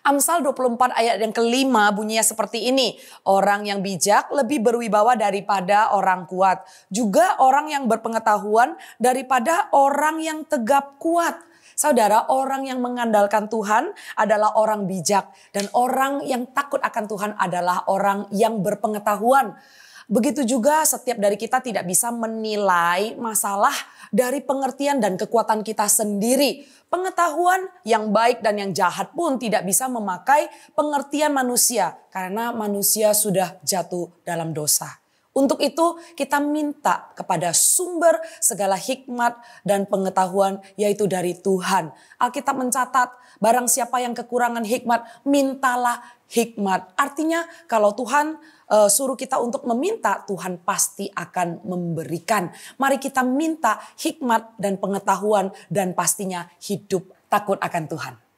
Amsal 24 ayat yang kelima bunyinya seperti ini. Orang yang bijak lebih berwibawa daripada orang kuat. Juga orang yang berpengetahuan daripada orang yang tegap kuat. Saudara, orang yang mengandalkan Tuhan adalah orang bijak, dan orang yang takut akan Tuhan adalah orang yang berpengetahuan. Begitu juga setiap dari kita tidak bisa menilai masalah dari pengertian dan kekuatan kita sendiri. Pengetahuan yang baik dan yang jahat pun tidak bisa memakai pengertian manusia karena manusia sudah jatuh dalam dosa. Untuk itu kita minta kepada sumber segala hikmat dan pengetahuan yaitu dari Tuhan. Alkitab mencatat barang siapa yang kekurangan hikmat mintalah hikmat. Artinya kalau Tuhan uh, suruh kita untuk meminta, Tuhan pasti akan memberikan. Mari kita minta hikmat dan pengetahuan dan pastinya hidup takut akan Tuhan.